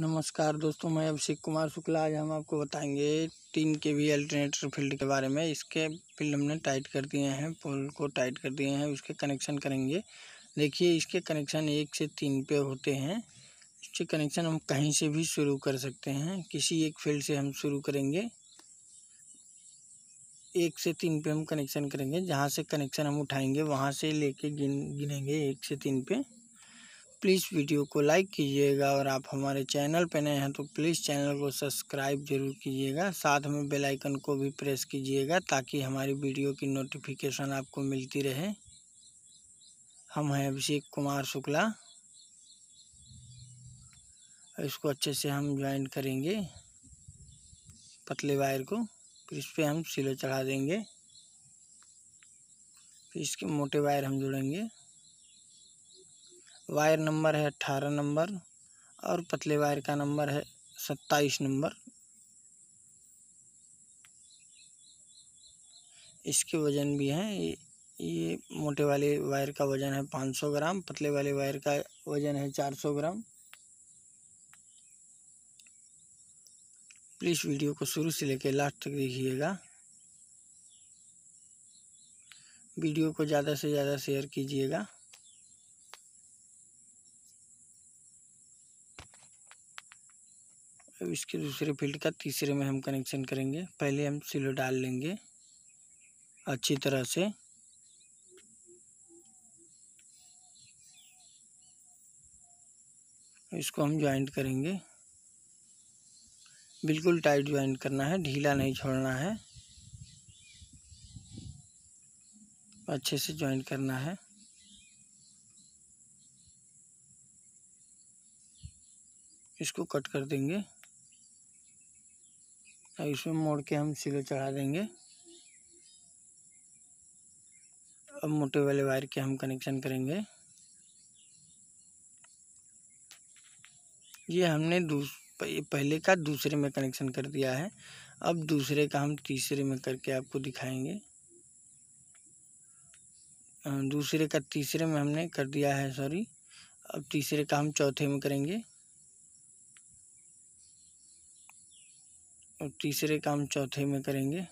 नमस्कार दोस्तों मैं अभिषेक कुमार शुक्ला आज हम आपको बताएंगे तीन के वी अल्टरनेटर फील्ड के बारे में इसके फील्ड हमने टाइट कर दिए हैं पोल को टाइट कर दिए हैं उसके कनेक्शन करेंगे देखिए इसके कनेक्शन एक से तीन पे होते हैं इसके कनेक्शन हम कहीं से भी शुरू कर सकते हैं किसी एक फील्ड से हम शुरू करेंगे एक से तीन पे हम कनेक्शन करेंगे जहाँ से कनेक्शन हम उठाएंगे वहाँ से लेके गिन गिनेंगे एक से तीन पे प्लीज़ वीडियो को लाइक कीजिएगा और आप हमारे चैनल पर नए हैं तो प्लीज़ चैनल को सब्सक्राइब जरूर कीजिएगा साथ में बेल आइकन को भी प्रेस कीजिएगा ताकि हमारी वीडियो की नोटिफिकेशन आपको मिलती रहे हम हैं अभिषेक कुमार शुक्ला इसको अच्छे से हम ज्वाइन करेंगे पतले वायर को फिर इस पर हम सिले चढ़ा देंगे फिर इसके मोटे वायर हम जुड़ेंगे वायर नंबर है अट्ठारह नंबर और पतले वायर का नंबर है सत्ताईस नंबर इसके वज़न भी हैं ये ये मोटे वाले वायर का वज़न है पाँच सौ ग्राम पतले वाले वायर का वज़न है चार सौ ग्राम प्लीज़ वीडियो को शुरू से लेकर लास्ट तक देखिएगा वीडियो को ज़्यादा से ज़्यादा शेयर कीजिएगा अब इसके दूसरे फील्ड का तीसरे में हम कनेक्शन करेंगे पहले हम सिलो डाल लेंगे अच्छी तरह से इसको हम ज्वाइंट करेंगे बिल्कुल टाइट ज्वाइंट करना है ढीला नहीं छोड़ना है अच्छे से ज्वाइंट करना है इसको कट कर देंगे अब इसमें मोड़ के हम सिलो चढ़ा देंगे अब मोटे वाले वायर के हम कनेक्शन करेंगे ये हमने पहले का दूसरे में कनेक्शन कर दिया है अब दूसरे का हम तीसरे में करके आपको दिखाएंगे दूसरे का तीसरे में हमने कर दिया है सॉरी अब तीसरे का हम चौथे में करेंगे और तीसरे काम चौथे में करेंगे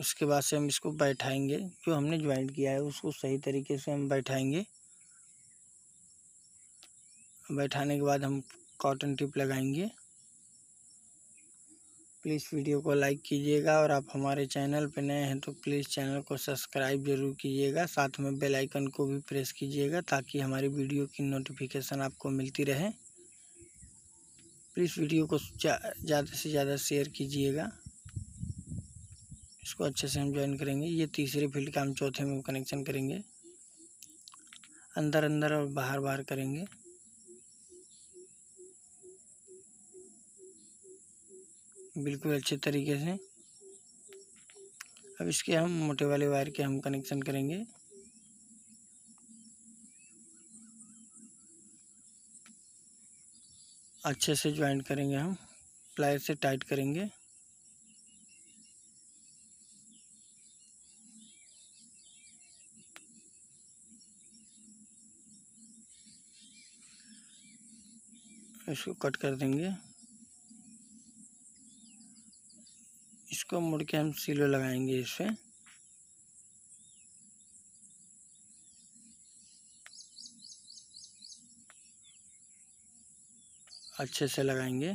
उसके बाद से हम इसको बैठाएंगे जो हमने ज्वाइंट किया है उसको सही तरीके से हम बैठाएंगे बैठाने के बाद हम कॉटन टिप लगाएंगे प्लीज़ वीडियो को लाइक कीजिएगा और आप हमारे चैनल पर नए हैं तो प्लीज़ चैनल को सब्सक्राइब जरूर कीजिएगा साथ में बेल आइकन को भी प्रेस कीजिएगा ताकि हमारी वीडियो की नोटिफिकेशन आपको मिलती रहे प्लीज़ वीडियो को ज़्यादा से ज़्यादा शेयर कीजिएगा इसको अच्छे से हम ज्वाइन करेंगे ये तीसरे फील्ड का हम चौथे में कनेक्शन करेंगे अंदर अंदर और बाहर बाहर करेंगे बिल्कुल अच्छे तरीके से अब इसके हम मोटे वाले वायर के हम कनेक्शन करेंगे अच्छे से ज्वाइंट करेंगे हम प्लायर से टाइट करेंगे इसको कट कर देंगे इसको मुड़ के हम सिलो लगाएंगे इस पर अच्छे से लगाएंगे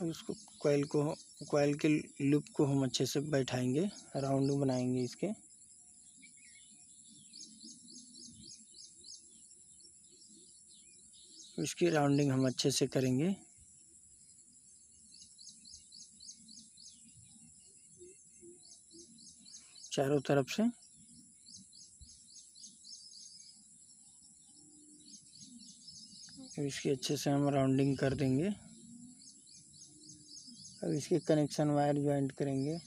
अब इसको कोयल को कोयल के लूप को हम अच्छे से बैठाएंगे राउंड बनाएंगे इसके इसकी राउंडिंग हम अच्छे से करेंगे चारों तरफ से अब तो इसकी अच्छे से हम राउंडिंग कर देंगे अब इसके कनेक्शन वायर ज्वाइंट करेंगे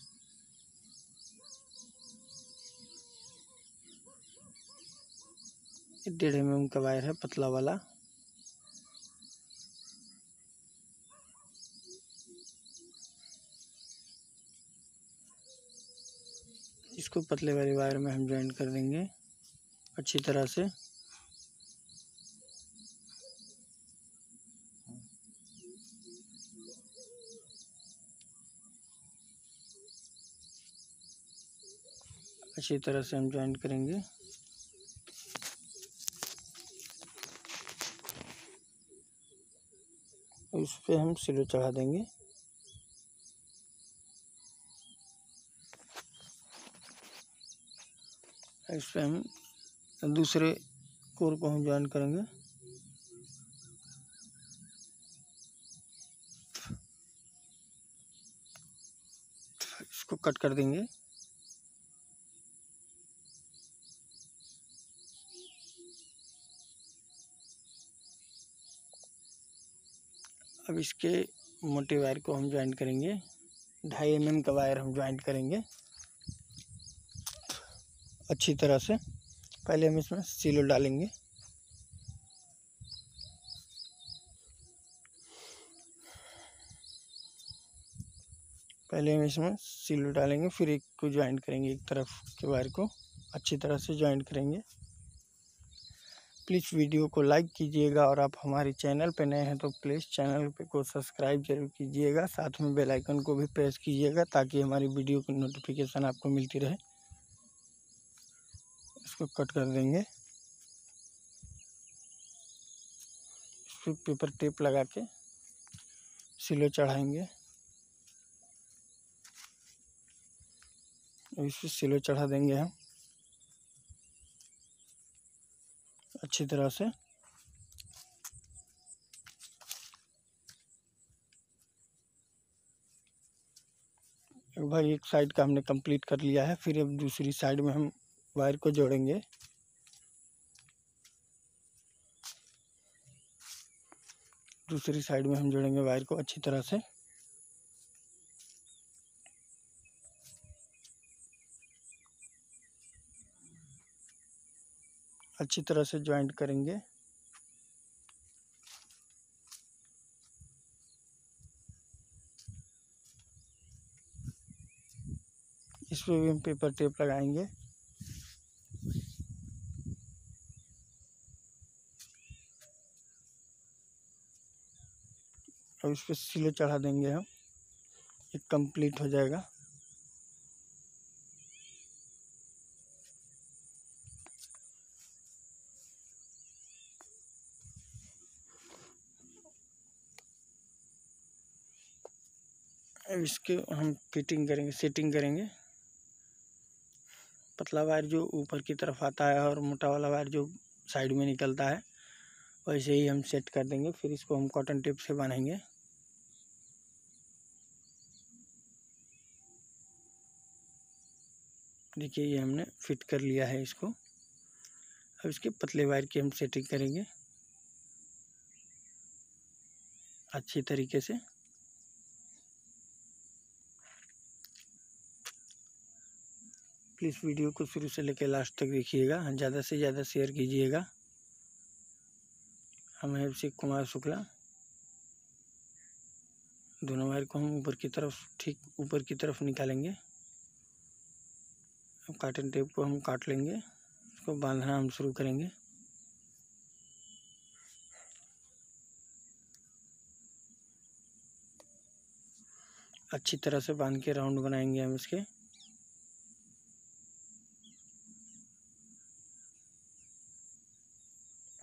डेढ़ एम mm एम का वायर है पतला वाला इसको पतले वाले वायर में हम ज्वाइंट कर देंगे अच्छी तरह से अच्छी तरह से हम ज्वाइन करेंगे इस पर हम सिलो चढ़ा देंगे इस पर हम दूसरे कोर को हम ज्वाइन करेंगे इसको कट कर देंगे अब इसके मोटे वायर को हम ज्वाइंट करेंगे ढाई एम mm का वायर हम ज्वाइंट करेंगे अच्छी तरह से पहले हम इसमें सीलो डालेंगे पहले हम इसमें सीलो डालेंगे फिर एक को ज्वाइंट करेंगे एक तरफ के वायर को अच्छी तरह से ज्वाइंट करेंगे प्लीज़ वीडियो को लाइक कीजिएगा और आप हमारे चैनल पर नए हैं तो प्लीज़ चैनल पे को सब्सक्राइब जरूर कीजिएगा साथ में बेल आइकन को भी प्रेस कीजिएगा ताकि हमारी वीडियो की नोटिफिकेशन आपको मिलती रहे इसको कट कर देंगे इसको पेपर टेप लगा के सिलो चढ़ाएंगे इसे सिलो चढ़ा देंगे हम अच्छी तरह से लगभग एक साइड का हमने कंप्लीट कर लिया है फिर अब दूसरी साइड में हम वायर को जोड़ेंगे दूसरी साइड में हम जोड़ेंगे वायर को अच्छी तरह से अच्छी तरह से ज्वाइंट करेंगे इस पर भी हम पेपर टेप लगाएंगे अब इस पर सिले चढ़ा देंगे हम ये कंप्लीट हो जाएगा इसके हम फिटिंग करेंगे सेटिंग करेंगे पतला वायर जो ऊपर की तरफ आता है और मोटा वाला वायर जो साइड में निकलता है वैसे ही हम सेट कर देंगे फिर इसको हम कॉटन टेप से बनाएंगे देखिए ये हमने फिट कर लिया है इसको अब इसके पतले वायर की हम सेटिंग करेंगे अच्छी तरीके से प्लीज़ वीडियो को शुरू से लेकर लास्ट तक देखिएगा ज़्यादा से ज़्यादा शेयर कीजिएगा हम हैं अभिषेक कुमार शुक्ला दोनों वायर को हम ऊपर की तरफ ठीक ऊपर की तरफ निकालेंगे अब काटन टेप को हम काट लेंगे उसको बांधना हम शुरू करेंगे अच्छी तरह से बांध के राउंड बनाएंगे हम इसके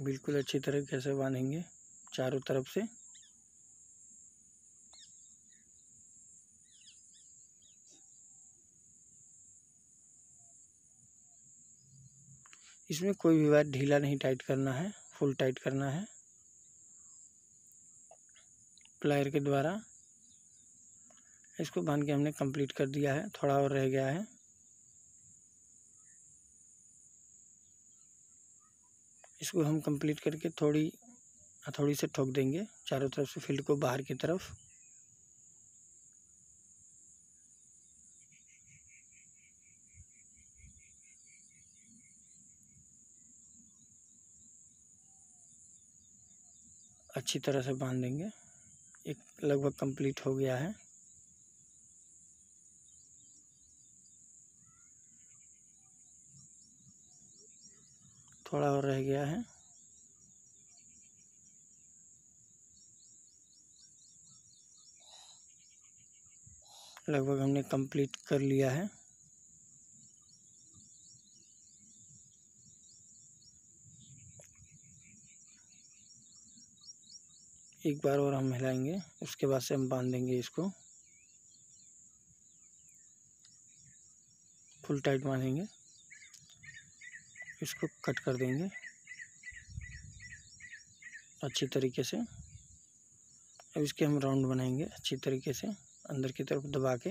बिल्कुल अच्छी तरह कैसे बांधेंगे चारों तरफ से इसमें कोई भी वायर ढीला नहीं टाइट करना है फुल टाइट करना है प्लायर के द्वारा इसको बांध के हमने कंप्लीट कर दिया है थोड़ा और रह गया है इसको हम कंप्लीट करके थोड़ी हथौड़ी हाँ, से ठोक देंगे चारों तरफ से फील्ड को बाहर की तरफ अच्छी तरह से बांध देंगे एक लगभग कंप्लीट हो गया है और रह गया है लगभग हमने कंप्लीट कर लिया है एक बार और हम हिलाएंगे उसके बाद से हम बांध देंगे इसको फुल टाइट बांधेंगे इसको कट कर देंगे अच्छी तरीके से अब इसके हम राउंड बनाएंगे अच्छी तरीके से अंदर की तरफ दबा के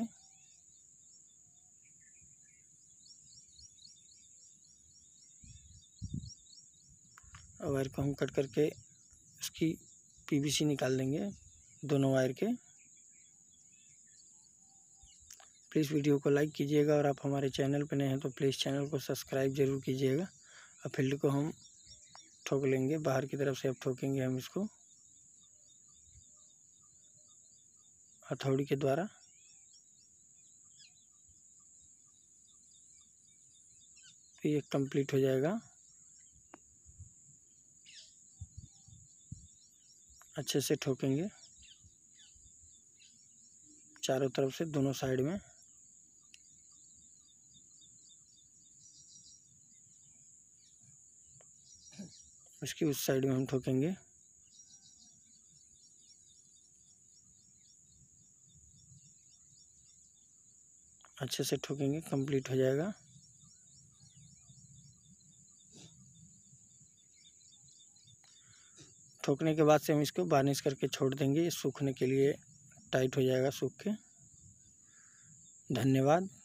वायर को हम कट करके उसकी पीवीसी निकाल देंगे दोनों वायर के प्लीज़ वीडियो को लाइक कीजिएगा और आप हमारे चैनल पर नए हैं तो प्लीज़ चैनल को सब्सक्राइब ज़रूर कीजिएगा अब फील्ड को हम ठोक लेंगे बाहर की तरफ से अब ठोकेंगे हम इसको हथौड़ी के द्वारा तो ये कंप्लीट हो जाएगा अच्छे से ठोकेंगे चारों तरफ से दोनों साइड में उसकी उस साइड में हम ठोकेंगे अच्छे से ठोकेंगे कंप्लीट हो जाएगा ठोकने के बाद से हम इसको बार्निश करके छोड़ देंगे सूखने के लिए टाइट हो जाएगा सूख के धन्यवाद